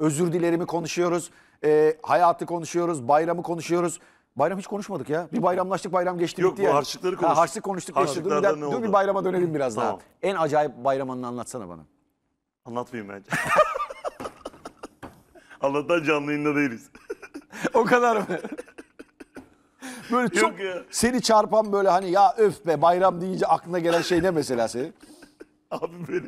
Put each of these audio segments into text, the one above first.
Özür dilerimi konuşuyoruz. E, hayatı konuşuyoruz. Bayramı konuşuyoruz. Bayram hiç konuşmadık ya. Bir bayramlaştık bayram geçti Yok, bu ya. harçlıkları konuştuk. Ha, harçlık konuştuk geçti. Dur, bir, Harçlıklardan ne dur bir oldu? bayrama dönelim biraz Tamam. daha. En acayip bayram anını anlatsana bana. Anlatmayayım bence. Allah'tan canlı yayında değiliz. o kadar mı? Böyle çok Yok ya. seni çarpan böyle hani ya öf be bayram deyince aklına gelen şey ne mesela senin? Abi böyle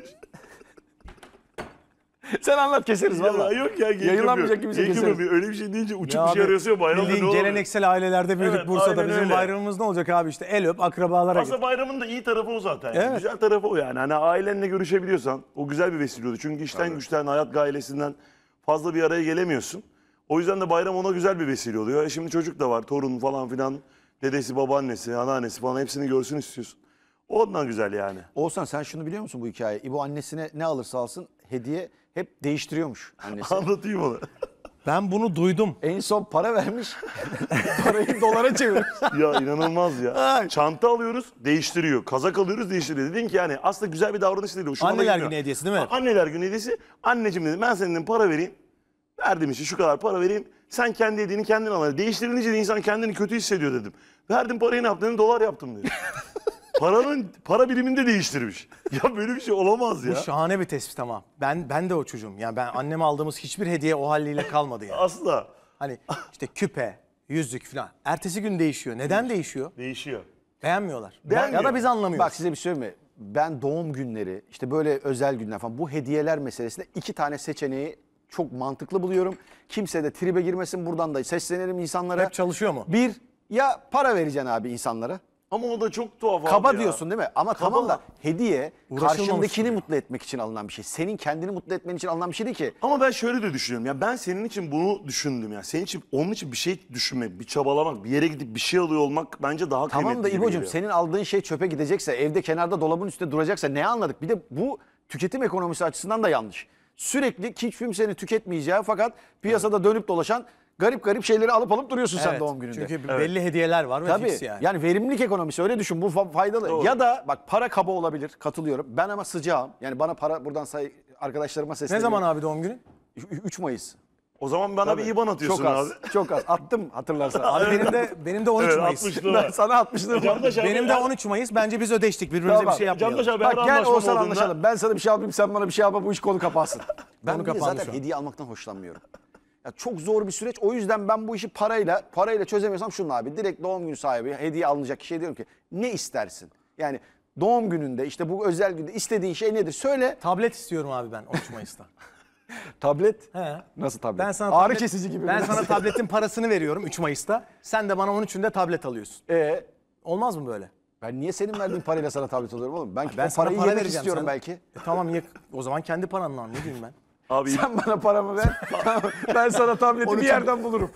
Sen anlat keseriz valla. Yok ya. Geyik Yayınlanmayacak gibi keseriz. Yapıyor. Öyle bir şey deyince uçup ya bir şey arıyorsun ya bayramda ne olur. geleneksel ailelerde büyüdük evet, Bursa'da. Bizim öyle. bayramımız ne olacak abi işte el öp akrabalara Aslında git. bayramın da iyi tarafı o zaten. Evet. Güzel tarafı o yani. Hani ailenle görüşebiliyorsan o güzel bir vesile oldu. Çünkü işten evet. güçten hayat gailesinden fazla bir araya gelemiyorsun. O yüzden de bayram ona güzel bir vesile oluyor. E şimdi çocuk da var torun falan filan. Dedesi, babaannesi, anneannesi falan hepsini görsün istiyorsun. Ondan güzel yani. Olsan sen şunu biliyor musun bu hikaye? İbo annesine ne alırsa alsın hediye hep değiştiriyormuş annesi. Anlatayım onu. Ben bunu duydum. En son para vermiş. Parayı dolara çevirmiş. ya inanılmaz ya. Çanta alıyoruz değiştiriyor. Kazak alıyoruz değiştiriyor. Dedim ki yani aslında güzel bir davranış değil. Hoşuma Anneler günü hediyesi değil mi? Anneler günü hediyesi. Anneciğim dedim ben senin para vereyim. Verdim işte şu kadar para vereyim. Sen kendi hediyeni kendin al. Değiştirilince de insan kendini kötü hissediyor dedim. Verdim parayı ne yaptın? Dolar yaptım dedi. Paranın para biriminde değiştirmiş. Ya böyle bir şey olamaz ya. Bu şahane bir tespit ama. Ben ben de o çocuğum. Yani ben anneme aldığımız hiçbir hediye o haliyle kalmadı yani. Asla. Hani işte küpe, yüzük falan. Ertesi gün değişiyor. Neden değişiyor? Değişiyor. Beğenmiyorlar. Beğenmiyor. Ya da biz anlamıyoruz. Bak size bir şey söyleyeyim mi? Ben doğum günleri, işte böyle özel günler falan bu hediyeler meselesinde iki tane seçeneği çok mantıklı buluyorum. Kimse de tribe girmesin buradan da seslenelim insanlara. Hep çalışıyor mu? Bir, ya para vereceksin abi insanlara. Ama o da çok tuhaf Kaba abi diyorsun değil mi? Ama Kaba. tamam da hediye karşındakini ya. mutlu etmek için alınan bir şey. Senin kendini mutlu etmen için alınan bir şey değil ki. Ama ben şöyle de düşünüyorum. Ya ben senin için bunu düşündüm ya. Senin için onun için bir şey düşünmek, bir çabalamak, bir yere gidip bir şey alıyor olmak bence daha tamam kıymetli. Tamam da İbo'cum senin aldığın şey çöpe gidecekse, evde kenarda dolabın üstünde duracaksa ne anladık? Bir de bu tüketim ekonomisi açısından da yanlış. Sürekli hiç seni tüketmeyeceği fakat piyasada evet. dönüp dolaşan garip garip şeyleri alıp alıp duruyorsun sen doğum gününde. Çünkü belli hediyeler var ve Tabii. fix yani. yani. verimlilik ekonomisi öyle düşün bu faydalı. Doğru. Ya da bak para kaba olabilir katılıyorum. Ben ama sıcağım. Yani bana para buradan say arkadaşlarıma Ne zaman abi doğum günün? 3 Mayıs. O zaman bana bir IBAN atıyorsun Çok az. abi. Çok az. Attım hatırlarsan. Abi benim de benim de 13 Mayıs. 60'lı sana atmıştım. Candaş şey Benim de 13 Mayıs. Bence biz ödeştik. Birbirimize Tamam. bir şey yapmayalım. Candaş şey, abi Bak gel anlaşmam Oğuzhan anlaşalım. Ben sana bir şey yapayım sen bana bir şey yapma bu iş konu kapansın. Ben Konu bir zaten hediye almaktan hoşlanmıyorum. Ya çok zor bir süreç. O yüzden ben bu işi parayla parayla çözemiyorsam şunun abi direkt doğum günü sahibi hediye alınacak kişiye diyorum ki ne istersin? Yani doğum gününde işte bu özel günde istediğin şey nedir? Söyle. Tablet istiyorum abi ben 3 Mayıs'ta. tablet? He. Nasıl tablet? Ben sana Ağrı kesici gibi. Ben sana tabletin parasını veriyorum 3 Mayıs'ta. Sen de bana 13'ünde tablet alıyorsun. Ee? Olmaz mı böyle? Ben niye senin verdiğin parayla sana tablet alıyorum oğlum? Ben, ben o parayı para yemek istiyorum sen... belki. E, tamam ye, o zaman kendi paranla ne diyeyim ben? Abi Sen bana paramı ver. ben sana tableti bir yerden bulurum.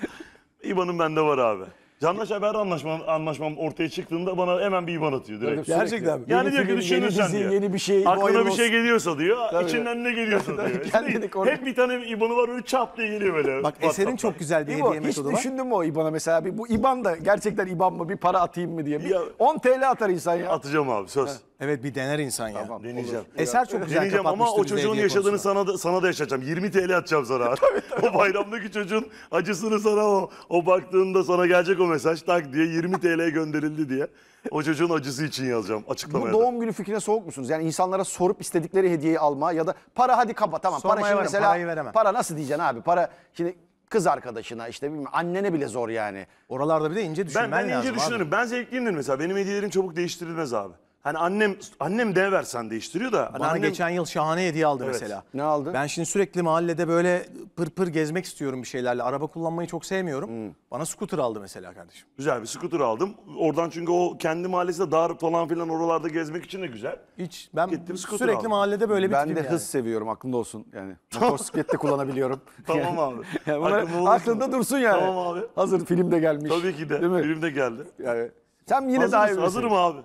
İban'ım bende var abi. Canlaş haber anlaşmam, anlaşmam ortaya çıktığında bana hemen bir iban atıyor direkt. Şey gerçekten mi? Yani diyor ki düşünürsen diyor. Yeni bir şey. Aklına bir şey geliyorsa diyor. Tabii. içinden ne geliyorsa diyor. Kendini koru. Hep bir tane ibanı var öyle çap diye geliyor böyle. Bak eserin çok güzel bir hediye metodu var. Hiç düşündün mü o ibana mesela? Bir, bu iban da gerçekten iban mı? Bir para atayım mı diye. Bir 10 TL atar insan ya. Atacağım abi söz. Evet bir dener insan ya. Tamam, deneyeceğim. Eser çok güzel Deneyeceğim ama o çocuğun yaşadığını sana da, sana da yaşatacağım. 20 TL atacağım sana. tabii, tabii. O bayramdaki çocuğun acısını sana o, o baktığında sana gelecek o mesaj tak diye 20 TL gönderildi diye. O çocuğun acısı için yazacağım açıklamaya. Bu doğum günü fikrine soğuk musunuz? Yani insanlara sorup istedikleri hediyeyi alma ya da para hadi kapa tamam. Sormaya para şimdi varım, mesela parayı veremem. para nasıl diyeceksin abi? Para şimdi kız arkadaşına işte bilmiyorum annene bile zor yani. Oralarda bir de ince düşünmen ben, ben lazım. Ben ince düşünürüm. Abi. Ben zevkliyimdir mesela. Benim hediyelerim çabuk değiştirilmez abi. Hani annem annem dev versen değiştiriyor da. Hani Bana annem... geçen yıl şahane hediye aldı evet. mesela. Ne aldı? Ben şimdi sürekli mahallede böyle pır pır gezmek istiyorum bir şeylerle. Araba kullanmayı çok sevmiyorum. Hmm. Bana scooter aldı mesela kardeşim. Güzel bir scooter aldım. Oradan çünkü o kendi mahallesinde dar falan filan oralarda gezmek için de güzel. Hiç ben Gittim, sürekli aldım. mahallede böyle bir Ben de yani. hız seviyorum aklında olsun yani. Motosiklet kullanabiliyorum. tamam abi. yani bana, aklımda, aklında dursun yani. Tamam abi. Hazır film de gelmiş. Tabii ki de. Değil mi? Film de geldi. Yani sen yine hazır daha iyi Hazırım abi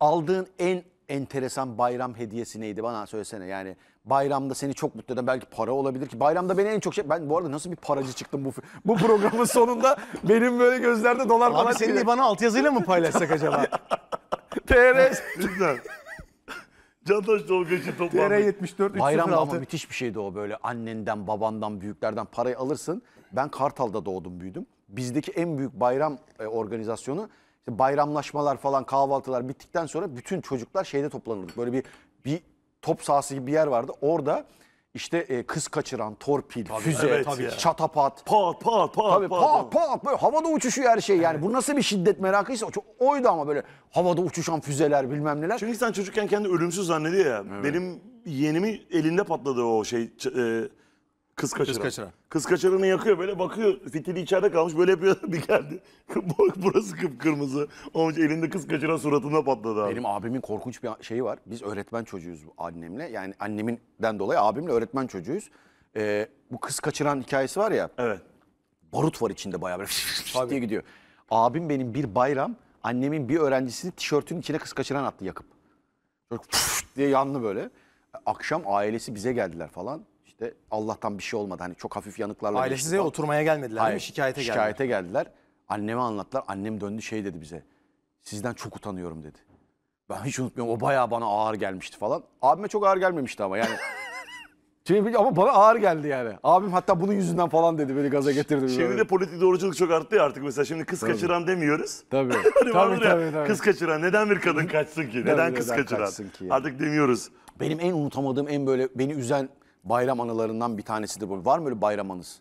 aldığın en enteresan bayram hediyesi neydi bana söylesene yani bayramda seni çok mutlu eden belki para olabilir ki bayramda beni en çok şey ben bu arada nasıl bir paracı çıktım bu bu programın sonunda benim böyle gözlerde dolar falan Abi senin de bana altyazıyla mı paylaşsak acaba? TR Güzel. Candaş Tolga için TR 74 Bayramda ama müthiş bir şeydi o böyle annenden, babandan, büyüklerden parayı alırsın. Ben Kartal'da doğdum büyüdüm. Bizdeki en büyük bayram e, organizasyonu işte bayramlaşmalar falan kahvaltılar bittikten sonra bütün çocuklar şeyde toplanırdık. Böyle bir bir top sahası gibi bir yer vardı. Orada işte e, kız kaçıran, torpil, füze, evet, tabii çatapat. Pat pat pat. Tabii, pat, pat, pat böyle havada uçuşuyor her şey yani. Evet. Bu nasıl bir şiddet merakıysa o çok oydu ama böyle havada uçuşan füzeler bilmem neler. Çünkü sen çocukken kendi ölümsüz zannediyor ya. Evet. Benim yenimi elinde patladı o şey e, Kız kaçıran. Kız kaçıran. Kız kaçıranı yakıyor böyle bakıyor fitili içeride kalmış böyle yapıyor bir geldi. Burası kıpkırmızı. Onun elinde kız kaçıran suratında patladı abi. Benim abimin korkunç bir şeyi var. Biz öğretmen çocuğuyuz annemle. Yani anneminden dolayı abimle öğretmen çocuğuyuz. Ee, bu kız kaçıran hikayesi var ya. Evet. Barut var içinde bayağı böyle diye gidiyor. Abim benim bir bayram annemin bir öğrencisini tişörtünün içine kız kaçıran attı yakıp. Böyle diye yandı böyle. Akşam ailesi bize geldiler falan işte Allah'tan bir şey olmadı. Hani çok hafif yanıklarla. Ailesize oturmaya gelmediler Hayır, mi? Şikayete, şikayete geldiler. geldiler. Anneme anlattılar. Annem döndü şey dedi bize. Sizden çok utanıyorum dedi. Ben hiç unutmuyorum. O bayağı bana ağır gelmişti falan. Abime çok ağır gelmemişti ama yani. ama bana ağır geldi yani. Abim hatta bunun yüzünden falan dedi beni gaza getirdi. Şimdi böyle. de politik doğruculuk çok arttı ya artık mesela. Şimdi kız tabii. kaçıran demiyoruz. Tabii. hani tabii, tabii, tabii, tabii. Kız kaçıran neden bir kadın kaçsın ki? Neden tabii, kız neden kaçıran? Ki yani. Artık demiyoruz. Benim en unutamadığım en böyle beni üzen bayram anılarından bir tanesidir bu. Var mı öyle bayram anısı?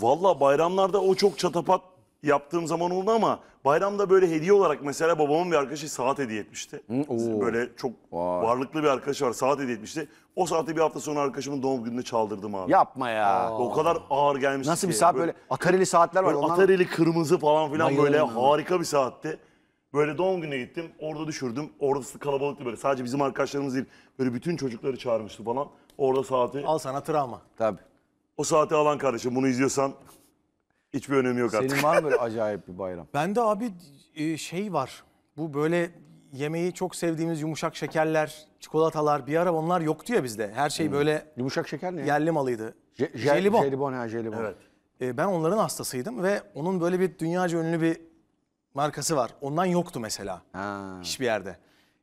Valla bayramlarda o çok çatapat yaptığım zaman oldu ama bayramda böyle hediye olarak mesela babamın bir arkadaşı saat hediye etmişti. Hı, böyle çok Vay. varlıklı bir arkadaşı var saat hediye etmişti. O saati bir hafta sonra arkadaşımın doğum gününde çaldırdım abi. Yapma ya. Aa. O kadar ağır gelmişti Nasıl bir saat böyle, Atarili saatler var. Böyle ondan... atareli kırmızı falan filan Bayılırım böyle harika bir saatti. Böyle doğum gününe gittim. Orada düşürdüm. Orası kalabalıktı böyle. Sadece bizim arkadaşlarımız değil. Böyle bütün çocukları çağırmıştı falan. Orada saati. Al sana travma. Tabii. O saati alan kardeşim bunu izliyorsan hiçbir önemi yok artık. Senin var mı böyle acayip bir bayram? Bende abi e, şey var. Bu böyle yemeği çok sevdiğimiz yumuşak şekerler, çikolatalar bir ara onlar yoktu ya bizde. Her şey hmm. böyle Yumuşak şeker ne? yerli malıydı. Je- je- jelibon. Jelibon ha jelibon. Evet. E, ben onların hastasıydım ve onun böyle bir dünyaca ünlü bir markası var. Ondan yoktu mesela. Ha. Hiçbir yerde.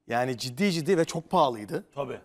Yani ciddi ciddi ve çok pahalıydı. Tabii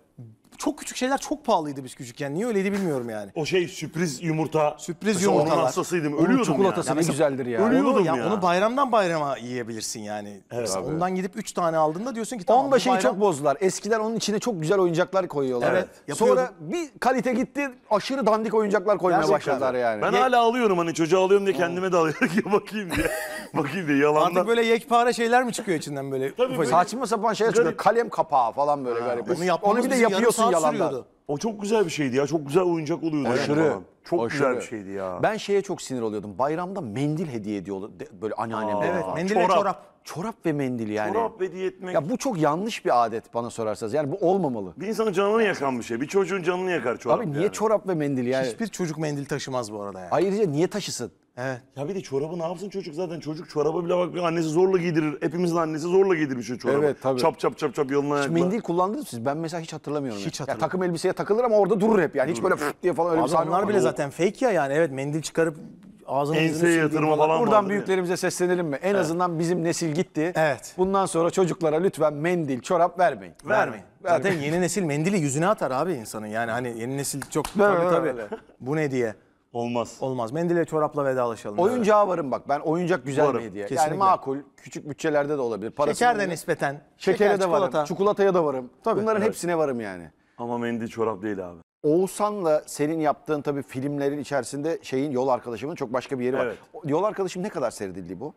çok küçük şeyler çok pahalıydı biz küçükken. Niye öyleydi bilmiyorum yani. O şey sürpriz yumurta. Sürpriz Mesela yumurtalar. Onun hastasıydım. Ölüyordum Onun çikolatası yani. ne güzeldir ya. Ölüyordum onu, ya, Onu bayramdan bayrama yiyebilirsin yani. Evet Ondan gidip 3 tane aldığında diyorsun ki tamam Onda şeyi bayram... çok bozdular. Eskiden onun içine çok güzel oyuncaklar koyuyorlar. Evet. Yapıyordum. Sonra bir kalite gitti aşırı dandik oyuncaklar koymaya Gerçekten. başladılar yani. Ben Ye hala alıyorum hani çocuğa alıyorum diye kendime de alıyorum ki bakayım diye. bakayım diye yalandan. Artık böyle yekpare şeyler mi çıkıyor içinden böyle? Tabii böyle. Saçma sapan şeyler çıkıyor. Kalem kapağı falan böyle ha, garip. Onu, onu bir de yapıyorsun yalanlar. sürüyordu. O çok güzel bir şeydi ya. Çok güzel oyuncak oluyordu. Aşırı. Yani çok aşırı. güzel bir şeydi ya. Ben şeye çok sinir oluyordum. Bayramda mendil hediye ediyorlar. Böyle anneannemle. Evet mendil çorap. ve çorap. Çorap ve mendil yani. Çorap ve hediye etmek. Ya bu çok yanlış bir adet bana sorarsanız. Yani bu olmamalı. Bir insanın canını yakan bir şey. Bir çocuğun canını yakar çorap Abi niye yani. çorap ve mendil yani? Hiçbir çocuk mendil taşımaz bu arada yani. Ayrıca niye taşısın? Evet. Ya bir de çorabı ne yapsın çocuk zaten çocuk çorabı bile bak annesi zorla giydirir. Hepimizin annesi zorla giydirmiş o çorabı. Evet tabii. Çap çap çap çap yoluna ayakla. Mendil kullandınız siz? Ben mesela hiç hatırlamıyorum. Hiç hatırlamıyorum. Ya, takım elbiseye takılır ama orada durur hep yani. Hiç böyle fıt diye falan öyle bir sahne bile zaten fake ya yani. Evet mendil çıkarıp ağzını yüzünü Enseye yatırma sürdürüyorlar. falan Buradan vardır yani. büyüklerimize seslenelim mi? En azından bizim nesil gitti. Evet. Bundan sonra çocuklara lütfen mendil, çorap vermeyin. Vermeyin. Zaten Vermeyin. yeni nesil mendili yüzüne atar abi insanın. Yani hani yeni nesil çok tabii tabii. Bu ne diye. Olmaz. Olmaz. Mendile çorapla vedalaşalım. Evet. varım bak. Ben oyuncak güzel Varım. bir hediye. Kesinlikle. Yani makul, küçük bütçelerde de olabilir. Parası Şeker de nispeten. Şekere de varım, çikolataya da varım. Bunların hepsine varım yani. Ama Mendy çorap değil abi. Oğuzhan'la senin yaptığın tabii filmlerin içerisinde şeyin yol arkadaşımın çok başka bir yeri var. Yol arkadaşım ne kadar seyredildi bu?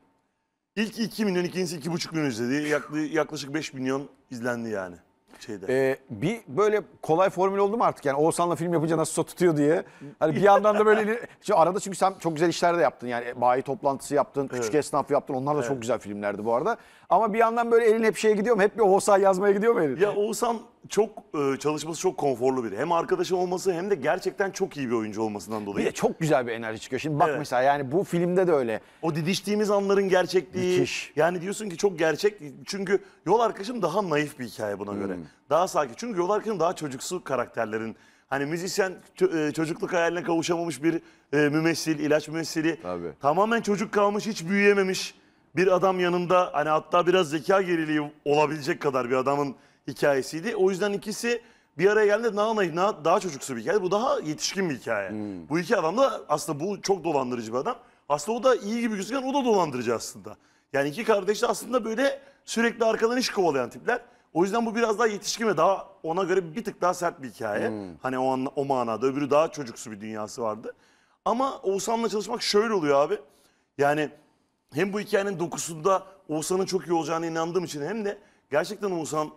İlk 2 milyon, ikincisi 2,5 milyon izledi. Yaklı- Yaklaşık 5 milyon izlendi yani şeyde. Ee, bir böyle kolay formül oldu mu artık? Yani Oğuzhan'la film yapınca nasıl tutuyor diye. Hani bir yandan da böyle Şimdi arada çünkü sen çok güzel işler de yaptın. Yani bayi toplantısı yaptın, küçük esnaf yaptın. Onlar da çok güzel filmlerdi bu arada. Ama bir yandan böyle elin hep şeye gidiyor mu? Hep bir Oğuzhan yazmaya gidiyor mu elin? Ya Oğuzhan çok e, çalışması çok konforlu biri. Hem arkadaşım olması hem de gerçekten çok iyi bir oyuncu olmasından dolayı. Bir de çok güzel bir enerji çıkıyor. Şimdi bak Evet. mesela yani bu filmde de öyle. O didiştiğimiz anların gerçekliği. Müthiş. Yani diyorsun ki çok gerçek. Çünkü yol arkadaşım daha naif bir hikaye buna göre. Hmm. Daha sakin. Çünkü yol arkadaşım daha çocuksu karakterlerin. Hani müzisyen çö- e, çocukluk hayaline kavuşamamış bir e, mümessil, ilaç mümessili. Tabii. Tamamen çocuk kalmış, hiç büyüyememiş bir adam yanında hani hatta biraz zeka geriliği olabilecek kadar bir adamın hikayesiydi. O yüzden ikisi bir araya geldi daha daha, daha çocuksu bir hikaye. Bu daha yetişkin bir hikaye. Hmm. Bu iki adam da aslında bu çok dolandırıcı bir adam. Aslında o da iyi gibi gözüken o da dolandırıcı aslında. Yani iki kardeş de aslında böyle sürekli arkadan iş kovalayan tipler. O yüzden bu biraz daha yetişkin ve daha ona göre bir tık daha sert bir hikaye. Hmm. Hani o, an, o manada öbürü daha çocuksu bir dünyası vardı. Ama Oğuzhan'la çalışmak şöyle oluyor abi. Yani hem bu hikayenin dokusunda Oğuzhan'ın çok iyi olacağına inandığım için hem de gerçekten Oğuzhan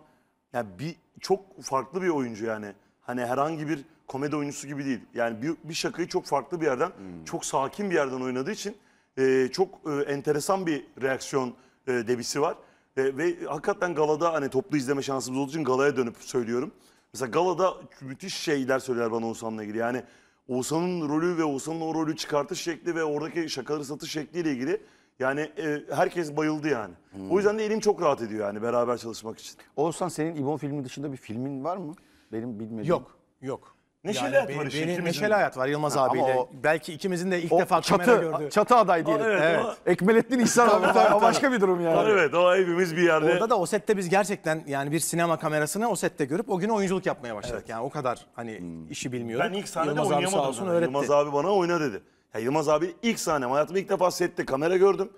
yani bir çok farklı bir oyuncu yani. Hani herhangi bir komedi oyuncusu gibi değil. Yani bir, bir şakayı çok farklı bir yerden, hmm. çok sakin bir yerden oynadığı için e, çok e, enteresan bir reaksiyon e, debisi var. E, ve hakikaten galada hani toplu izleme şansımız olduğu için galaya dönüp söylüyorum. Mesela galada müthiş şeyler söyler bana Oğuzhan'la ilgili. Yani Oğuzhan'ın rolü ve Oğuzhan'ın o rolü çıkartış şekli ve oradaki şakaları satış şekliyle ilgili yani e, herkes bayıldı yani. O yüzden de elim çok rahat ediyor yani beraber çalışmak için. Oğuzhan senin İbon filmi dışında bir filmin var mı? Benim bilmediğim. Yok, yok. Neşeli hayat var benim- işte, benim Neşeli hayat var Yılmaz abiyle. o- Belki ikimizin de ilk O defa kamera çatı, gördü. çatı aday diyelim. evet, Evet. ama- Ekmelettin İhsan abi. o başka bir durum yani. Evet o evimiz bir yerde. Orada da o sette biz gerçekten yani bir sinema kamerasını o sette görüp o gün oyunculuk yapmaya başladık. Yani o kadar hani hmm. işi bilmiyorduk. Ben ilk sahnede Yılmaz abi oynayamadım. öğretti. Yılmaz abi bana oyna dedi. Ya Yılmaz abi ilk sahnem hayatımda ilk defa sette kamera gördüm.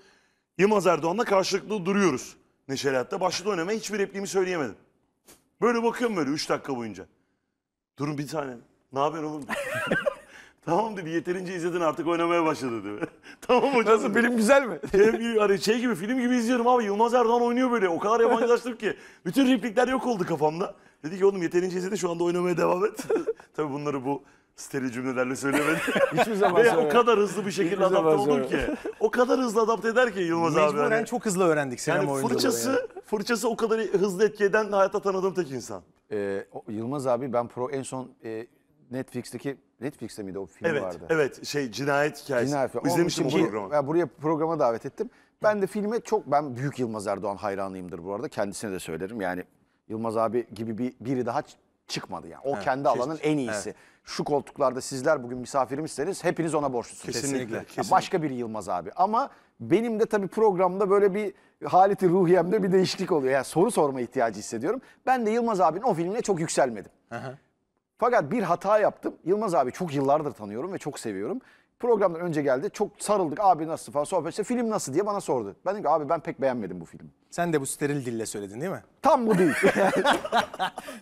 Yılmaz Erdoğan'la karşılıklı duruyoruz. Neşeli Hayatta başladı oynamaya hiçbir repliğimi söyleyemedim. Böyle bakıyorum böyle 3 dakika boyunca. Durun bir tane. Ne haber oğlum? tamam dedi yeterince izledin artık oynamaya başladı dedi. tamam hocam. Nasıl film güzel mi? Film gibi, hani şey gibi film gibi izliyorum abi. Yılmaz Erdoğan oynuyor böyle. O kadar yabancılaştım ki. Bütün replikler yok oldu kafamda. Dedi ki oğlum yeterince izledin şu anda oynamaya devam et. Tabii bunları bu steril cümlelerle söylemedi. Hiçbir zaman Ve o kadar hızlı bir şekilde Hiçbir adapte zaman ki. O kadar hızlı adapte eder ki Yılmaz abi. Mecburen hani. çok hızlı öğrendik sinema yani oyuncuları. fırçası, yani. fırçası o kadar hızlı etki eden hayatta tanıdığım tek insan. Ee, Yılmaz abi ben pro en son e, Netflix'teki Netflix'te miydi o film Evet, vardı? evet. Şey cinayet hikayesi. Cinayet filmi. İzlemiştim o programı. ben buraya programa davet ettim. Ben de filme çok ben büyük Yılmaz Erdoğan hayranıyımdır bu arada. Kendisine de söylerim. Yani Yılmaz abi gibi bir biri daha çıkmadı yani. O kendi alanın en iyisi şu koltuklarda sizler bugün misafirimizseniz hepiniz ona borçlusunuz. Kesinlikle. kesinlikle. kesinlikle. Başka bir Yılmaz abi ama benim de tabii programda böyle bir haleti ruhiyemde bir değişiklik oluyor. Yani soru sorma ihtiyacı hissediyorum. Ben de Yılmaz abinin o filmine çok yükselmedim. Aha. Fakat bir hata yaptım. Yılmaz abi çok yıllardır tanıyorum ve çok seviyorum. Programdan önce geldi. Çok sarıldık. Abi nasıl falan sohbet. İşte film nasıl diye bana sordu. Ben dedim ki abi ben pek beğenmedim bu filmi. Sen de bu steril dille söyledin değil mi? Tam bu değil.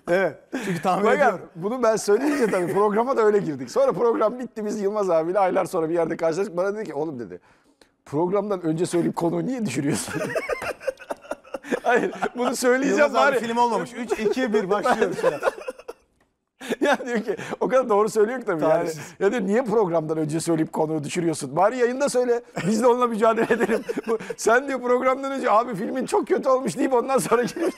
evet. Çünkü tahmin Bakın, ediyorum. Bunu ben söyleyince tabii programa da öyle girdik. Sonra program bitti. Biz Yılmaz abiyle aylar sonra bir yerde karşılaştık. Bana dedi ki oğlum dedi. Programdan önce söyleyip konuyu niye düşürüyorsun? Hayır bunu söyleyeceğim Yılmaz bari. abi film olmamış. 3, 2, 1 başlıyoruz. ya diyor ki o kadar doğru söylüyor ki tabii. Yani, Tarihsiz. ya diyor niye programdan önce söyleyip konuyu düşürüyorsun? Bari yayında söyle biz de onunla mücadele edelim. Bu- Sen diyor programdan önce abi filmin çok kötü olmuş deyip ondan sonra gelip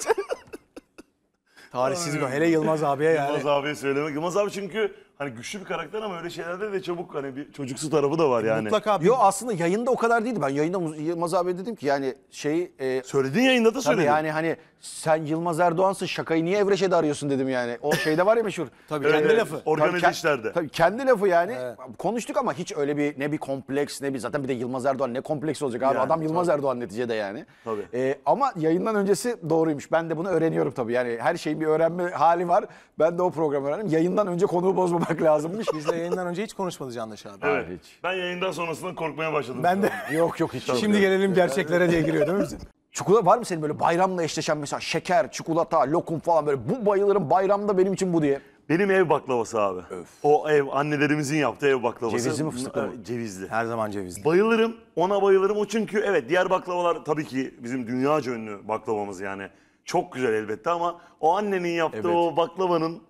Tarihsiz bu. Hele Yılmaz abiye yani. Yılmaz abiye söylemek. Yılmaz abi çünkü hani güçlü bir karakter ama öyle şeylerde de çabuk hani bir çocuksu tarafı da var yani. Mutlaka bir... Yo aslında yayında o kadar değildi. Ben yayında Muz- Yılmaz abi dedim ki yani şey e, Söylediğin yayında da tabii yani hani sen Yılmaz Erdoğan'sın şakayı niye Evreşe'de arıyorsun dedim yani. O şeyde var ya meşhur. Tabii, kendi evet. lafı. Organize işlerde. Tabii kendi lafı yani. Konuştuk ama hiç öyle bir ne bir kompleks ne bir zaten bir de Yılmaz Erdoğan ne kompleks olacak abi. Yani, Adam Yılmaz Erdoğan neticede yani. Tabii. E, ama yayından öncesi doğruymuş. Ben de bunu öğreniyorum tabii. Yani her şeyin bir öğrenme hali var. Ben de o programı öğrendim. Yayından önce konuğu bozmamak konuşmak lazımmış. Bizle yayından önce hiç konuşmadı Candaş abi. Evet. Hiç. Ben yayından sonrasında korkmaya başladım. Ben de. Yok yok hiç. Şimdi gelelim gerçeklere diye giriyor değil mi bizim? Çikolata var mı senin böyle bayramla eşleşen mesela şeker, çikolata, lokum falan böyle bu bayılırım bayramda benim için bu diye. Benim ev baklavası abi. O ev annelerimizin yaptığı ev baklavası. Cevizli mi, fıstıklı mı? Ee, cevizli. Her zaman cevizli. Bayılırım ona bayılırım o çünkü evet diğer baklavalar tabii ki bizim dünyaca ünlü baklavamız yani. Çok güzel elbette ama o annenin yaptığı Evet. o baklavanın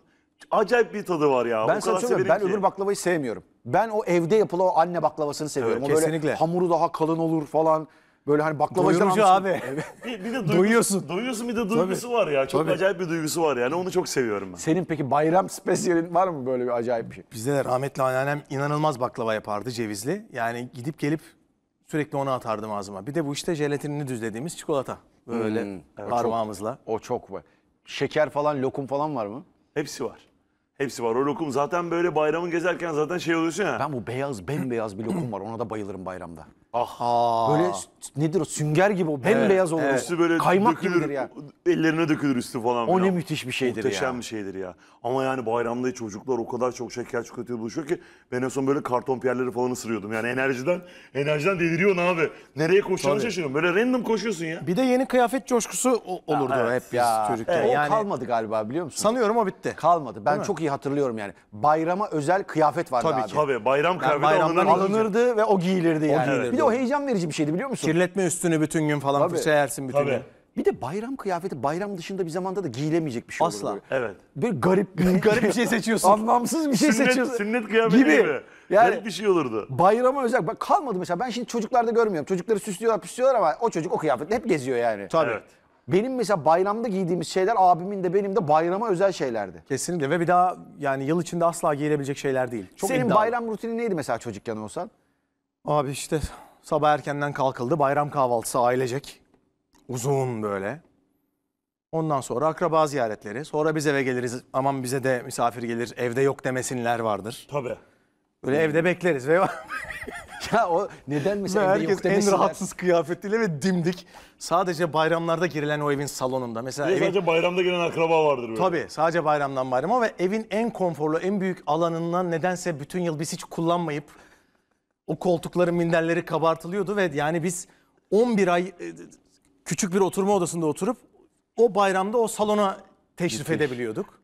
acayip bir tadı var ya. Ben sana söyleyeyim ben ki. öbür baklavayı sevmiyorum. Ben o evde yapılan o anne baklavasını seviyorum. Evet, o kesinlikle. böyle hamuru daha kalın olur falan. Böyle hani baklava Doyurucu abi. bir, bir de duygu, doyuyorsun. Doyuyorsun bir de duygusu Tabii. var ya. Çok Tabii. acayip bir duygusu var yani onu çok seviyorum ben. Senin peki bayram spesiyalin var mı böyle bir acayip bir şey? Bizde de rahmetli anneannem inanılmaz baklava yapardı cevizli. Yani gidip gelip sürekli onu atardım ağzıma. Bir de bu işte jelatinini düzlediğimiz çikolata. Böyle hmm, parmağımızla. O çok, o çok var. Şeker falan, lokum falan var mı? Hepsi var. Hepsi var. O lokum zaten böyle bayramın gezerken zaten şey oluyorsun ya. Ben bu beyaz, bembeyaz bir lokum var. Ona da bayılırım bayramda. Ah. Aha. Böyle nedir o sünger gibi o bembeyaz olur. Üstü böyle Kaymak dökülür, gibidir ya. Ellerine dökülür üstü falan. O ne müthiş bir şeydir Muhteşem ya. bir şeydir ya. Ama yani bayramda çocuklar o kadar çok şeker çikolatayla buluşuyor ki ben en son böyle karton piyerleri falan ısırıyordum. Yani enerjiden enerjiden deliriyorsun abi. Nereye koşacağını Tabii. şaşırıyorum. Böyle random koşuyorsun ya. Bir de yeni kıyafet coşkusu o- olurdu evet. hep biz çocukken. Evet, o yani kalmadı galiba biliyor musun? Sanıyorum o bitti. Kalmadı. Ben çok iyi hatırlıyorum yani. Bayrama özel kıyafet vardı Tabii abi. Tabii bayram Yani kıyafeti bayramdan alınırdı ve o giyilirdi yani. giyilirdi, Bir de o heyecan verici bir şeydi biliyor musun? Kirletme üstünü bütün gün falan Tabii. yersin bütün Tabii. gün. Bir de bayram kıyafeti bayram dışında bir zamanda da giyilemeyecek bir şey Asla. Olur böyle. Evet. bir garip bir, Garip bir şey seçiyorsun. anlamsız bir şey Sünnet, seçiyorsun. sünnet kıyafeti gibi. Yani Garip bir şey olurdu. bayrama özel. Bak kalmadı mesela ben şimdi çocuklarda görmüyorum. Çocukları süslüyorlar püslüyorlar ama o çocuk o kıyafetle hep geziyor yani. Tabii. Evet. Benim mesela bayramda giydiğimiz şeyler abimin de benim de bayrama özel şeylerdi. Kesinlikle ve bir daha yani yıl içinde asla giyilebilecek şeyler değil. Çok Senin iddialı. bayram rutinin neydi mesela çocukken olsan? Abi işte sabah erkenden kalkıldı. Bayram kahvaltısı ailecek. Uzun böyle. Ondan sonra akraba ziyaretleri. Sonra biz eve geliriz. Aman bize de misafir gelir. Evde yok demesinler vardır. Tabii. Böyle evde bekleriz ve ya o neden mesela evde yok herkes en rahatsız kıyafetiyle ve dimdik. Sadece bayramlarda girilen o evin salonunda. Mesela evin sadece bayramda gelen akraba vardır böyle. Tabii sadece bayramdan bayrama ve evin en konforlu, en büyük alanından nedense bütün yıl biz hiç kullanmayıp o koltukların minderleri kabartılıyordu ve yani biz 11 ay e, küçük bir oturma odasında oturup o bayramda o salona teşrif edebiliyorduk.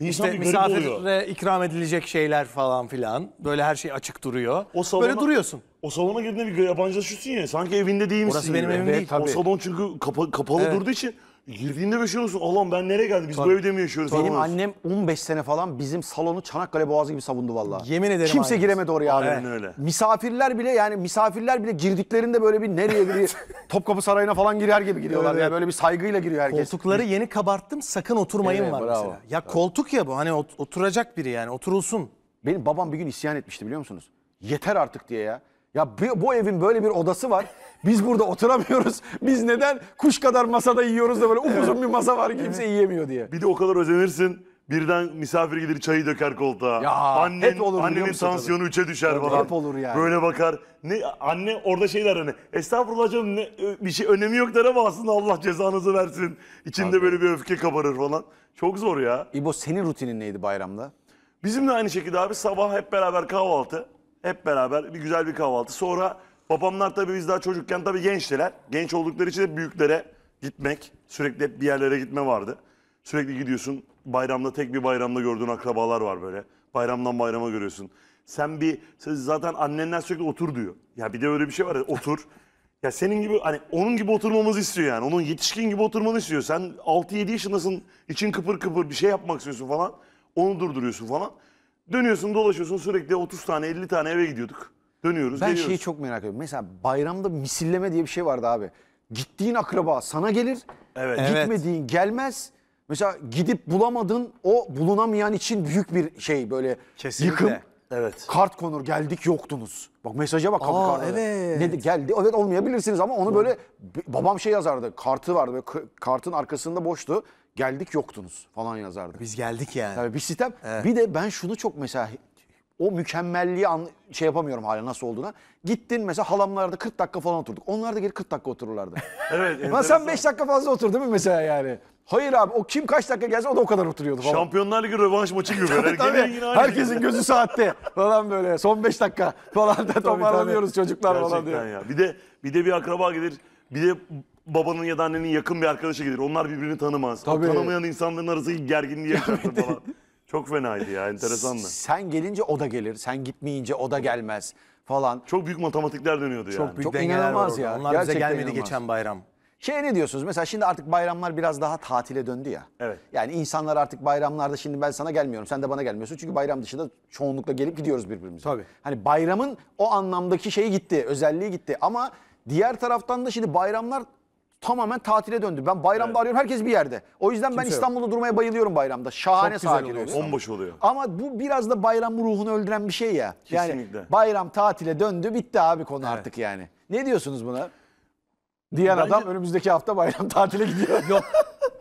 İnsan İşte bir misafire ikram edilecek şeyler falan filan. Böyle her şey açık duruyor. O salona- Böyle duruyorsun. O salona girdiğinde bir yabancılaşıyorsun ya. Sanki evinde değilmişsin. Orası benim evim değil. O salon çünkü kapa- kapalı durduğu için Girdiğinde bir şey olsun. Allah'ım ben nereye geldim? Biz Tabii. bu evde mi yaşıyoruz? Benim falan annem 15 sene falan bizim salonu Çanakkale Boğazı gibi savundu valla. Yemin ederim. Kimse aynısı. giremedi oraya abi. öyle. Misafirler bile yani misafirler bile girdiklerinde böyle bir nereye bir Topkapı Sarayı'na falan girer gibi giriyorlar. Evet. Yani böyle bir saygıyla giriyor herkes. Koltukları yeni kabarttım sakın oturmayın evet, var bravo. mesela. Ya evet. koltuk ya bu hani oturacak biri yani oturulsun. Benim babam bir gün isyan etmişti biliyor musunuz? Yeter artık diye ya. Ya bu, evin böyle bir odası var. Biz burada oturamıyoruz. Biz neden kuş kadar masada yiyoruz da böyle uzun bir masa var kimse yiyemiyor diye. Bir de o kadar özenirsin. Birden misafir gelir çayı döker koltuğa. Ya, Annen, hep olur annenin musun tansiyonu üçe düşer Tabii, falan. hep olur yani. Böyle bakar. Ne anne orada şeyler hani estağfurullah canım ne, bir şey önemi yok der ama aslında Allah cezanızı versin. İçinde Tabii. böyle bir öfke kabarır falan. Çok zor ya. İbo senin rutinin neydi bayramda? Bizim de aynı şekilde abi sabah hep beraber kahvaltı. Hep beraber bir güzel bir kahvaltı. Sonra babamlar tabii biz daha çocukken tabii gençler. Genç oldukları için hep büyüklere gitmek. Sürekli hep bir yerlere gitme vardı. Sürekli gidiyorsun bayramda tek bir bayramda gördüğün akrabalar var böyle. Bayramdan bayrama görüyorsun. Sen bir sen zaten annenler sürekli otur diyor. Ya bir de öyle bir şey var ya otur. Ya senin gibi hani onun gibi oturmamızı istiyor yani. Onun yetişkin gibi oturmanı istiyor. Sen 6-7 yaşındasın. için kıpır kıpır bir şey yapmak istiyorsun falan. Onu durduruyorsun falan. Dönüyorsun dolaşıyorsun sürekli 30 tane 50 tane eve gidiyorduk. Dönüyoruz Ben geliyoruz. şeyi çok merak ediyorum. Mesela bayramda misilleme diye bir şey vardı abi. Gittiğin akraba sana gelir. Evet. Gitmediğin gelmez. Mesela gidip bulamadın o bulunamayan için büyük bir şey böyle Kesinlikle. yıkım. Evet. Kart konur geldik yoktunuz. Bak mesaja bak kapı Aa, evet. Ne geldi evet olmayabilirsiniz ama onu böyle babam şey yazardı. Kartı vardı böyle kartın arkasında boştu geldik yoktunuz falan yazardı. Biz geldik yani. Tabii bir sistem. Evet. Bir de ben şunu çok mesela o mükemmelliği an, şey yapamıyorum hala nasıl olduğuna. Gittin mesela halamlarda 40 dakika falan oturduk. Onlar da geri 40 dakika otururlardı. evet. Ama sen 5 dakika fazla otur değil mi mesela yani? Hayır abi o kim kaç dakika gelse o da o kadar oturuyordu falan. Şampiyonlar Ligi rövanş maçı gibi. tabii, tabii. Herkesin gözü saatte falan böyle. Son 5 dakika falan da toparlanıyoruz çocuklar Gerçekten falan diyor. Ya. Bir de bir de bir akraba gelir. Bir de babanın ya da annenin yakın bir arkadaşı gelir. Onlar birbirini tanımaz. Tabii. O tanımayan insanların arasındaki gerginliği yaşarsın falan. Çok fenaydı ya enteresandı. Sen gelince o da gelir. Sen gitmeyince o da gelmez falan. Çok büyük matematikler dönüyordu yani. Çok büyük Çok inanılmaz ya. Onlar bize Gerçekten gelmedi inanılmaz. geçen bayram. Şey ne diyorsunuz? Mesela şimdi artık bayramlar biraz daha tatile döndü ya. Evet. Yani insanlar artık bayramlarda şimdi ben sana gelmiyorum, sen de bana gelmiyorsun. Çünkü bayram dışında çoğunlukla gelip gidiyoruz birbirimize. Tabii. Hani bayramın o anlamdaki şeyi gitti, özelliği gitti. Ama diğer taraftan da şimdi bayramlar tamamen tatile döndü. Ben bayramda evet. arıyorum herkes bir yerde. O yüzden Kimse ben İstanbul'da yok. durmaya bayılıyorum bayramda. Şahane Çok sakin oluyor. Bomboş oluyor. Ama bu biraz da bayram ruhunu öldüren bir şey ya. Kesinlikle. Yani bayram tatile döndü bitti abi konu evet. artık yani. Ne diyorsunuz buna? Diyen Bence... adam önümüzdeki hafta bayram tatile gidiyor. Yok.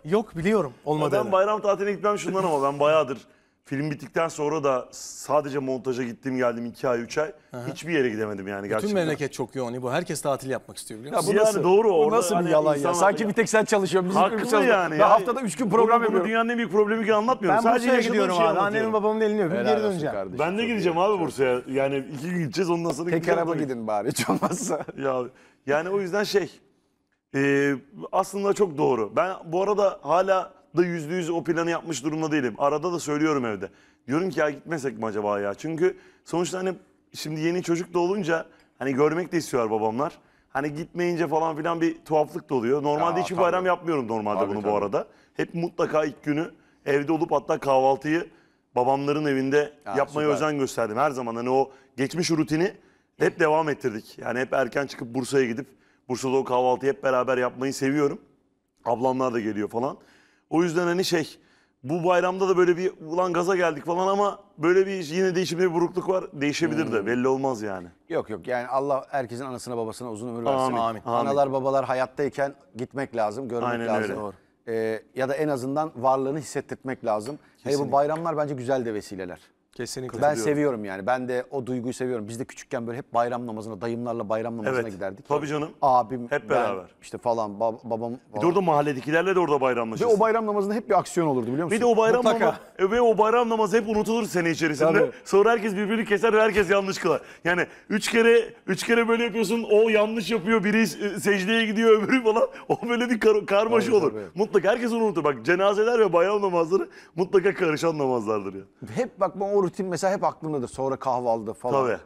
Yok biliyorum olmadı. Ben bayram tatiline gitmem şundan ama ben bayağıdır Film bittikten sonra da sadece montaja gittim geldim 2 ay 3 ay. Hiçbir yere gidemedim yani gerçekten. Tüm memleket çok yoğun. Bu herkes tatil yapmak istiyor biliyor musun? bu yani doğru. Bu orada nasıl bir hani yalan ya? insanlar- Sanki bir tek sen çalışıyorsun. Bizim Haklı ülkemiz yani. Ben Ya- haftada 3 gün program Bunu yapıyorum. dünyanın en büyük problemi ki anlatmıyorum. Ben Sadece Bursa'ya gidiyorum şeyi abi. Annemin babamın elini öpüp geri döneceğim. Ben de gideceğim abi Bursa'ya. Yani iki gün gideceğiz ondan sonra Tek araba tabii. gidin bari hiç olmazsa. Ya yani o yüzden şey e, aslında çok doğru. Ben bu arada hala da yüzde yüz o planı yapmış durumda değilim. Arada da söylüyorum evde. Diyorum ki ya gitmesek mi acaba ya? Çünkü sonuçta hani şimdi yeni çocuk da olunca hani görmek de istiyorlar babamlar. Hani gitmeyince falan filan bir tuhaflık da oluyor. Normalde Ya, hiçbir bayram yapmıyorum normalde Tabii, bunu bu arada. Hep mutlaka ilk günü evde olup hatta kahvaltıyı babamların evinde Ya, yapmaya süper. özen gösterdim. Her zaman hani o geçmiş rutini hep devam ettirdik. Yani hep erken çıkıp Bursa'ya gidip Bursa'da o kahvaltıyı hep beraber yapmayı seviyorum. Ablamlar da geliyor falan. O yüzden hani şey bu bayramda da böyle bir ulan gaza geldik falan ama böyle bir yine de bir burukluk var. Değişebilir de hmm. belli olmaz yani. Yok yok yani Allah herkesin anasına babasına uzun ömür versin. Amin, amin. Analar babalar hayattayken gitmek lazım, görmek Aynen lazım. Öyle. Ee, ya da en azından varlığını hissettirmek lazım. Hele hani bu bayramlar bence güzel de vesileler. Kesinlikle. Ben seviyorum yani. Ben de o duyguyu seviyorum. Biz de küçükken böyle hep bayram namazına, dayımlarla bayram namazına Evet. giderdik. Tabii canım. Abim, Hep ben, beraber. işte falan, bab- babam Bir de orada mahalledekilerle de orada Ve o bayram namazında hep bir aksiyon olurdu biliyor musun? Bir de o bayram Mutlaka. namazı e, ve o bayram namazı hep unutulur sene içerisinde. Tabii. Sonra herkes birbirini keser ve herkes yanlış kılar. Yani üç kere üç kere böyle yapıyorsun. O yanlış yapıyor. Biri e, secdeye gidiyor öbürü falan. O böyle bir kar- karmaşa Tabii, olur. tabii. Mutlaka herkes onu unutur. Bak cenazeler ve bayram namazları mutlaka karışan namazlardır ya. Hep bak ben o rutin mesela hep aklımdadır. Sonra kahvaltı falan. Tabii.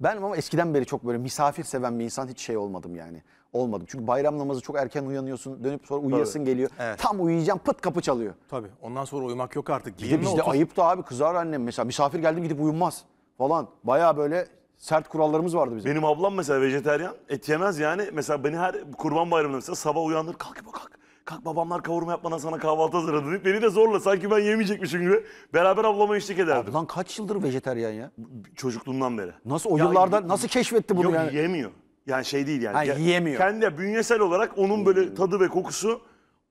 Ben ama eskiden beri çok böyle misafir seven bir insan hiç şey olmadım yani. Olmadım. Çünkü bayram namazı çok erken uyanıyorsun. Dönüp sonra uyuyasın Tabii. geliyor. Evet. Tam uyuyacağım pıt kapı çalıyor. Tabii. Ondan sonra uyumak yok artık. Bir de bizde otur... ayıp da abi kızar annem. Mesela misafir geldi gidip uyumaz falan. Baya böyle sert kurallarımız vardı bizim. Benim ablam mesela vejeteryan. Et yemez yani. Mesela beni her kurban bayramında mesela sabah uyandır. Kalk kalk. Kalk babamlar kavurma yapmana sana kahvaltı hazırladı deyip beni de zorla sanki ben yemeyecekmişim gibi beraber ablama eşlik ederdim. Ablan kaç yıldır vejeteryan ya? Çocukluğundan beri. Nasıl o Ya, yıllarda nasıl keşfetti bunu Yok yani? yiyemiyor. Yani şey değil yani. Ha, yiyemiyor. Kendi bünyesel olarak onun böyle tadı ve kokusu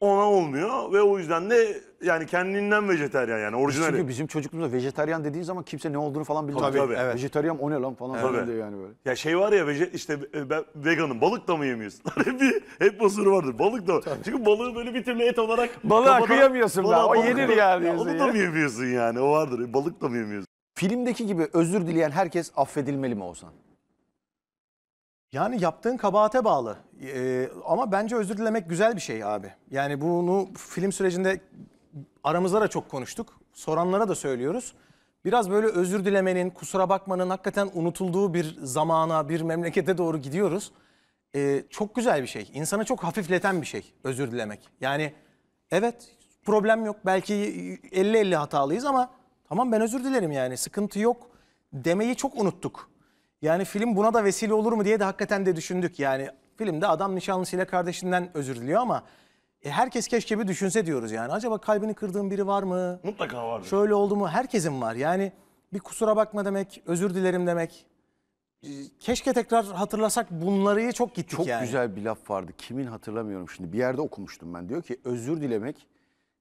ona olmuyor ve o yüzden de yani kendinden vejeteryan yani orijinal Çünkü bizim çocukluğumuzda vejeteryan dediğin zaman kimse ne olduğunu falan bilmiyor. Tabii, tabii. Evet. Vejeteryan o ne lan falan evet. falan diyor yani böyle. Ya şey var ya veje, işte e, ben veganım balık da mı yemiyorsun? hep, bir, hep o soru vardır balık da tabii. Çünkü balığı böyle bir türlü et olarak. Balığa kafadan, kıyamıyorsun balığa, o yenir yani. Ya, onu da mı yemiyorsun yani o vardır balık da mı yemiyorsun? Filmdeki gibi özür dileyen herkes affedilmeli mi olsan? Yani yaptığın kabahate bağlı. Ee, ama bence özür dilemek güzel bir şey abi. Yani bunu film sürecinde aramızda da çok konuştuk. Soranlara da söylüyoruz. Biraz böyle özür dilemenin, kusura bakmanın hakikaten unutulduğu bir zamana, bir memlekete doğru gidiyoruz. Ee, çok güzel bir şey. İnsanı çok hafifleten bir şey özür dilemek. Yani evet problem yok. Belki 50-50 hatalıyız ama tamam ben özür dilerim yani sıkıntı yok demeyi çok unuttuk. Yani film buna da vesile olur mu diye de hakikaten de düşündük. Yani filmde adam nişanlısıyla kardeşinden özür diliyor ama e, herkes keşke bir düşünse diyoruz yani. Acaba kalbini kırdığın biri var mı? Mutlaka vardır. Şöyle oldu mu? Herkesin var. Yani bir kusura bakma demek, özür dilerim demek. E, keşke tekrar hatırlasak bunları çok gittik Çok yani. güzel bir laf vardı. Kimin hatırlamıyorum şimdi. Bir yerde okumuştum ben. Diyor ki özür dilemek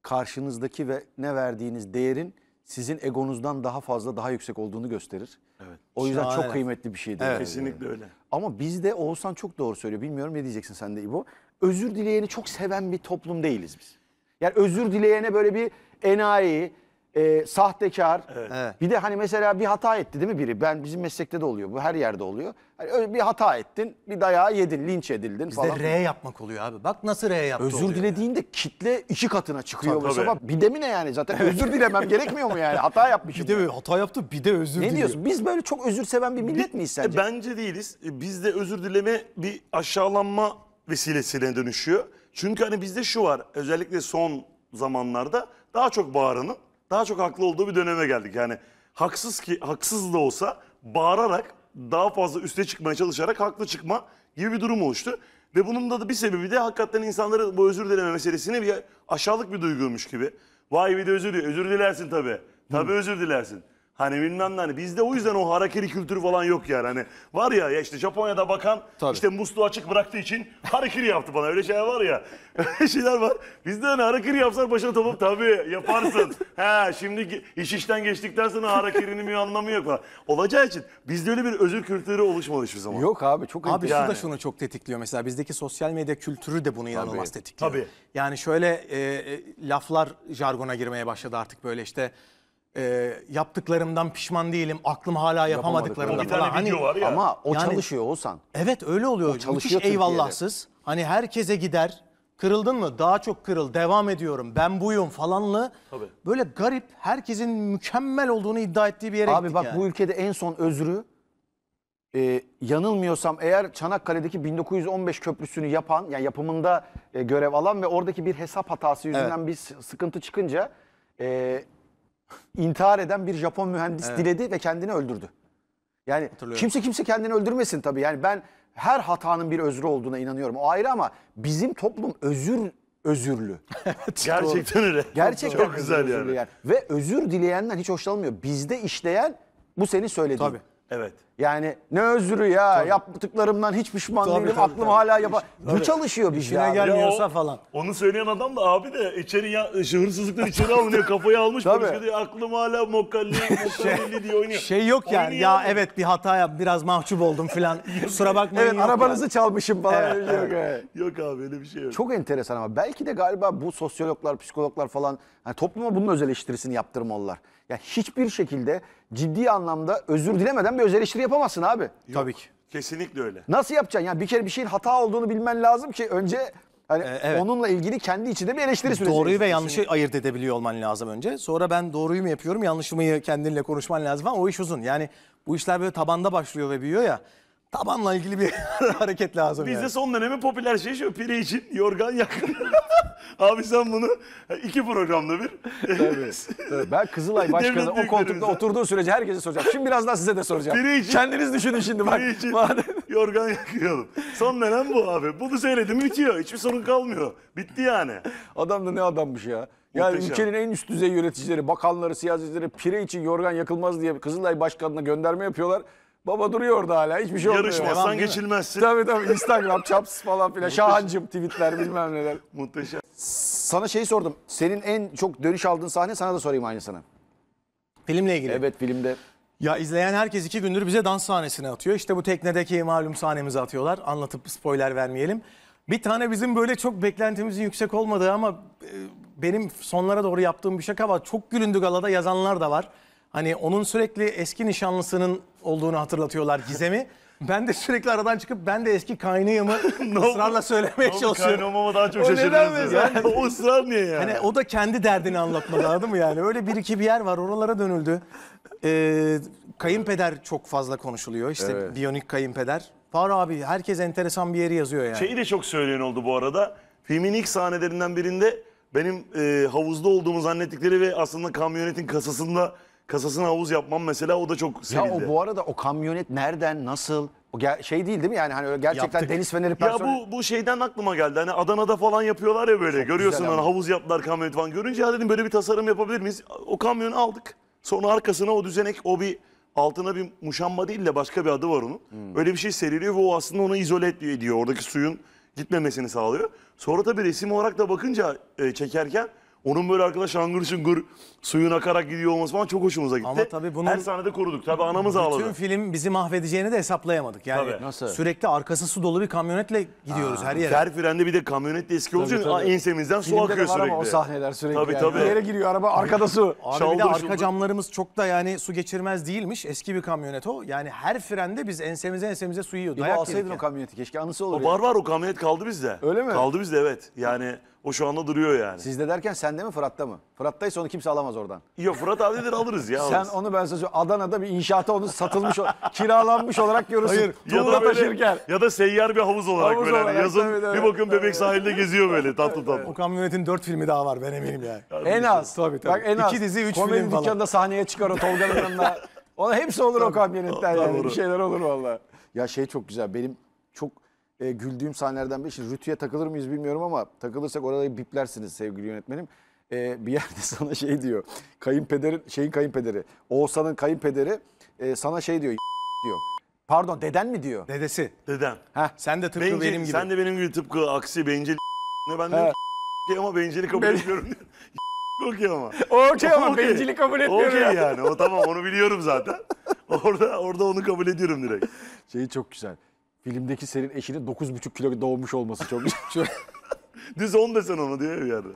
karşınızdaki ve ne verdiğiniz değerin sizin egonuzdan daha fazla daha yüksek olduğunu gösterir. Evet. O yüzden Şahane. çok kıymetli bir şeydir. Evet. Kesinlikle öyle. Ama bizde Oğuzhan çok doğru söylüyor. Bilmiyorum ne diyeceksin sen de İbo. Özür dileyeni çok seven bir toplum değiliz biz. Yani özür dileyene böyle bir enayi, e, sahtekar. Evet. Bir de hani mesela bir hata etti değil mi biri? Ben bizim meslekte de oluyor. Bu her yerde oluyor. Hani öyle bir hata ettin, bir dayağı yedin, linç edildin Bizde falan. R yapmak oluyor abi. Bak nasıl R yaptı Özür oluyor dilediğinde kitle iki katına çıkıyor bu sefer. bir de mi ne yani zaten özür dilemem gerekmiyor mu yani? Hata yapmışım. Bir de hata yaptı bir de özür ne diliyor. diyorsun? Biz böyle çok özür seven bir millet miyiz sence? E, Bence değiliz. E, Bizde özür dileme bir aşağılanma vesilesine dönüşüyor. Çünkü hani bizde şu var özellikle son zamanlarda daha çok bağıranın daha çok haklı olduğu bir döneme geldik. Yani haksız ki haksız da olsa bağırarak daha fazla üste çıkmaya çalışarak haklı çıkma gibi bir durum oluştu. Ve bunun da bir sebebi de hakikaten insanları bu özür dileme meselesini bir aşağılık bir duyguymuş gibi. Vay bir de özür özür dilersin tabii. Tabii Hı. özür dilersin. Hani bilmem ne hani bizde o yüzden o harekeli kültürü falan yok yani. Hani var ya ya işte Japonya'da bakan Tabii. işte musluğu açık bıraktığı için harekiri yaptı bana. Öyle şeyler var ya. Öyle şeyler var. Bizde hani harekiri yapsan başına topup tabii yaparsın. He şimdi iş işten geçtikten sonra harekirinin bir anlamı yok falan. Olacağı için bizde öyle bir özür kültürü oluşmamış hiçbir zaman. Yok abi çok Abi yani. da şunu çok tetikliyor mesela bizdeki sosyal medya kültürü de bunu inanılmaz Tabii. tetikliyor. Tabii. Yani şöyle e, e, laflar jargona girmeye başladı artık böyle işte e, yaptıklarımdan pişman değilim. Aklım hala yapamadıklarımdan falan. Hani var ya. Ama o Yani- çalışıyor Oğuzhan. evet öyle oluyor. çalışıyor Müthiş Türkiye'de. eyvallahsız. Hani herkese gider. Kırıldın mı? Daha çok kırıl. Devam ediyorum. Ben buyum falanlı. Tabii. Böyle garip herkesin mükemmel olduğunu iddia ettiği bir yere Abi bak yani. bu ülkede en son özrü e, yanılmıyorsam eğer Çanakkale'deki 1915 köprüsünü yapan yani yapımında e, görev alan ve oradaki bir hesap hatası yüzünden bir sıkıntı çıkınca e, intihar eden bir Japon mühendis evet. diledi ve kendini öldürdü. Yani kimse kimse kendini öldürmesin tabii. Yani ben her hatanın bir özrü olduğuna inanıyorum. O ayrı ama bizim toplum özür özürlü. Gerçekten öyle. Gerçekten Çok özür güzel yani. yani. Ve özür dileyenler hiç hoşlanmıyor. Bizde işleyen bu senin söylediğin. Tabii. Evet. Yani ne özrü ya tabii. yaptıklarımdan hiç pişman tabii, değilim tabii, aklım tabii. hala yapar. Bu çalışıyor bir şey gelmiyorsa ya o, falan. Onu söyleyen adam da abi de içeri ya, hırsızlıktan içeri alınıyor kafayı almış polis diyor aklım hala mokalli şey- mokalli diye oynuyor. Şey yok yani oynuyor ya yani. evet bir hata yap biraz mahcup oldum falan kusura bakmayın. evet arabanızı yani. çalmışım falan evet, öyle şey yok. Evet. Yok abi öyle bir şey yok. Çok enteresan ama belki de galiba bu sosyologlar psikologlar falan yani topluma bunun öz eleştirisini yaptırmalılar. Ya hiçbir şekilde ciddi anlamda özür dilemeden bir öz eleştiri yapamazsın abi. Tabii ki. Kesinlikle öyle. Nasıl yapacaksın? Yani bir kere bir şeyin hata olduğunu bilmen lazım ki önce hani Ee, evet. onunla ilgili kendi içinde bir eleştiri süreci. Doğruyu ve yanlışı ayırt edebiliyor olman lazım önce. Sonra ben doğruyu mu yapıyorum, yanlışımı kendinle konuşman lazım falan. O iş uzun. Yani bu işler böyle tabanda başlıyor ve büyüyor ya. Tabanla ilgili bir hareket lazım Bizde yani. son dönemin popüler şey şu pire için yorgan yakın. Abi sen bunu iki programda bir. Tabii. Ben Kızılay Başkanı o koltukta oturduğu sürece herkese soracağım. Şimdi biraz daha size de soracağım. Pire için. Kendiniz düşünün şimdi bak. Pire için madem. yorgan yakıyorum. Son dönem bu abi. Bunu söyledim bitiyor. Hiçbir sorun kalmıyor. Bitti yani. Adam da ne adammış ya. Yani Muhteşem. ülkenin en üst düzey yöneticileri, bakanları, siyasetçileri pire için yorgan yakılmaz diye Kızılay Başkanı'na gönderme yapıyorlar. Baba duruyor orada hala. Hiçbir şey olmuyor. Yarışmazsan Devam, geçilmezsin. Tabii tabii. Instagram, Chaps falan filan. Şahancım tweetler bilmem neler. Muhteşem. Sana şey sordum. Senin en çok dönüş aldığın sahne sana da sorayım aynısını. Filmle ilgili. Evet filmde. Ya izleyen herkes iki gündür bize dans sahnesini atıyor. İşte bu teknedeki malum sahnemizi atıyorlar. Anlatıp spoiler vermeyelim. Bir tane bizim böyle çok beklentimizin yüksek olmadığı ama e, benim sonlara doğru yaptığım bir şaka var. Çok gülündü galada yazanlar da var. Hani onun sürekli eski nişanlısının olduğunu hatırlatıyorlar Gizem'i. Ben de sürekli aradan çıkıp ben de eski kaynıyımı ısrarla söylemeye çalışıyorum. Kaynı olmama daha çok O neden şaşırdınız. ya. o ısrar niye ya? Hani o da kendi derdini anlatmalı anladın mı yani? Öyle bir iki bir yer var oralara dönüldü. Ee, kayınpeder çok fazla konuşuluyor. işte Evet. biyonik kayınpeder. Far abi herkes enteresan bir yeri yazıyor yani. Şeyi de çok söyleyen oldu bu arada. Filmin ilk sahnelerinden birinde benim e, havuzda olduğumu zannettikleri ve aslında kamyonetin kasasında kasasına havuz yapmam mesela o da çok Ya o bu arada o kamyonet nereden nasıl o ger- şey değil değil mi yani hani gerçekten Yaptık. deniz feneri Ya bu bu şeyden aklıma geldi. Hani Adana'da falan yapıyorlar ya böyle. Görüyorsun hani havuz yaptılar kamyonet falan. Görünce ya dedim böyle bir tasarım yapabilir miyiz? O kamyonu aldık. Sonra arkasına o düzenek o bir altına bir muşamba değil de başka bir adı var onun. Hmm. Öyle bir şey seriliyor ve o aslında onu izole et- ediyor. Oradaki suyun gitmemesini sağlıyor. Sonra tabii resim olarak da bakınca e, çekerken onun böyle arkadaş hangır şungır suyun akarak gidiyor olması falan çok hoşumuza gitti. Ama tabii bunun- Her sahnede koruduk. Tabii anamız Tüm ağladı. film bizi mahvedeceğini de hesaplayamadık. Yani Tabii. Nasıl? sürekli arkası su dolu bir kamyonetle gidiyoruz her yere. Her frende bir de kamyonet de eski olduğu için ensemizden su Filmde akıyor de var sürekli. ama o sahneler sürekli. Tabii, yani. tabii. Bir yere giriyor araba arkada su. Abi bir de arka şuldur. camlarımız çok da yani su geçirmez değilmiş. Eski bir kamyonet o. Yani her frende biz ensemize ensemize su yiyor. Bir Dayak alsaydın o kamyoneti keşke anısı olur. O Var var o kamyonet kaldı bizde. Öyle mi? Kaldı bizde evet. Yani o şu anda duruyor yani. Sizde derken sende mi Fırat'ta mı? Fırat'taysa onu kimse alamaz oradan. Ya Fırat abidir alırız ya. Sen onu ben size Adana'da bir inşaata onu satılmış, kiralanmış olarak görürsün. Hayır. Ya da, böyle, ya da seyyar bir havuz olarak Havuz böyle. Hani olarak, yazın tabii, tabii, bir bakın bebek sahilde geziyor böyle tatlı tatlı. O kamyonetin dört filmi daha var ben eminim yani. En az. Tabii, tabii. Bak en az. İki dizi, üç Komedi film falan. dükkanında sahneye çıkar o Tolga'nın yanında. Ona hepsi olur o kamyonetler yani. Bir şeyler olur vallahi. Ya şey çok güzel. Benim çok e, güldüğüm sahnelerden biri. Şimdi Rütü'ye takılır mıyız bilmiyorum ama takılırsak orada biplersiniz sevgili yönetmenim. E, bir yerde sana şey diyor. Kayınpederin, şeyin kayınpederi. Oğuzhan'ın kayınpederi e, sana şey diyor. diyor. Pardon deden mi diyor? Dedesi. Deden. Heh. Sen de tıpkı Bencil, benim gibi. Sen de benim gibi tıpkı aksi bencil. Ne ben diyorum ama bencili kabul etmiyorum. Okey ama. Okey ama okay. bencili kabul ediyorum. Okey yani. O tamam onu biliyorum zaten. Orada orada onu kabul ediyorum direkt. Şey çok güzel. Filmdeki senin eşinin 9,5 kilo doğmuş olması çok çok- Düz 10 desen ona diyor bir yerde.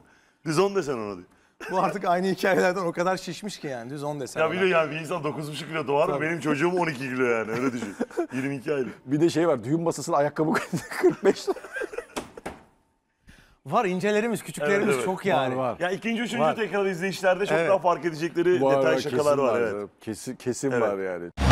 Düz 10 desen ona diyor. Bu artık aynı hikayelerden o kadar şişmiş ki yani düz 10 desen. Ya bir de yani bir insan 9,5 kilo doğar mı? Benim çocuğum 12 kilo yani öyle düşün. 22 aylık. Bir de şey var düğün masasına ayakkabı 45 Var incelerimiz, küçüklerimiz Evet, evet. çok yani. Var, var. Ya ikinci, üçüncü Var. tekrar izleyişlerde çok Evet. daha fark edecekleri detay şakalar kesin var. Evet. Kesin, kesin var yani.